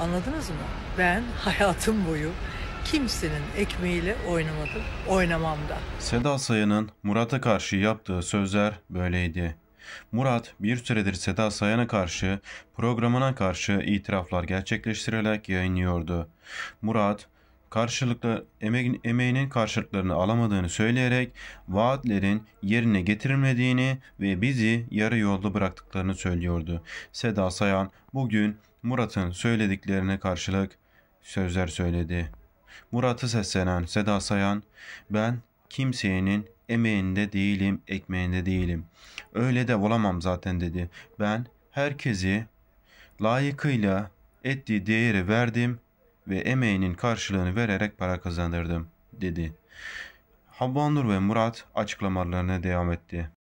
Anladınız mı? Ben hayatım boyu kimsenin ekmeğiyle oynamadım, oynamam da. Seda Sayan'ın Murat'a karşı yaptığı sözler böyleydi. Murat bir süredir Seda Sayan'a karşı, programına karşı itiraflar gerçekleştirerek yayınlıyordu. Murat, karşılıklı emek, emeğinin karşılıklarını alamadığını söyleyerek vaatlerin yerine getirilmediğini ve bizi yarı yolda bıraktıklarını söylüyordu. Seda Sayan bugün Murat'ın söylediklerine karşılık sözler söyledi. Murat'ı seslenen Seda Sayan, ben kimsenin emeğinde değilim, ekmeğinde değilim. Öyle de olamam zaten dedi. Ben herkesi layıkıyla ettiği değeri verdim ve emeğinin karşılığını vererek para kazandırdım, dedi. Habbanur ve Murat açıklamalarına devam etti.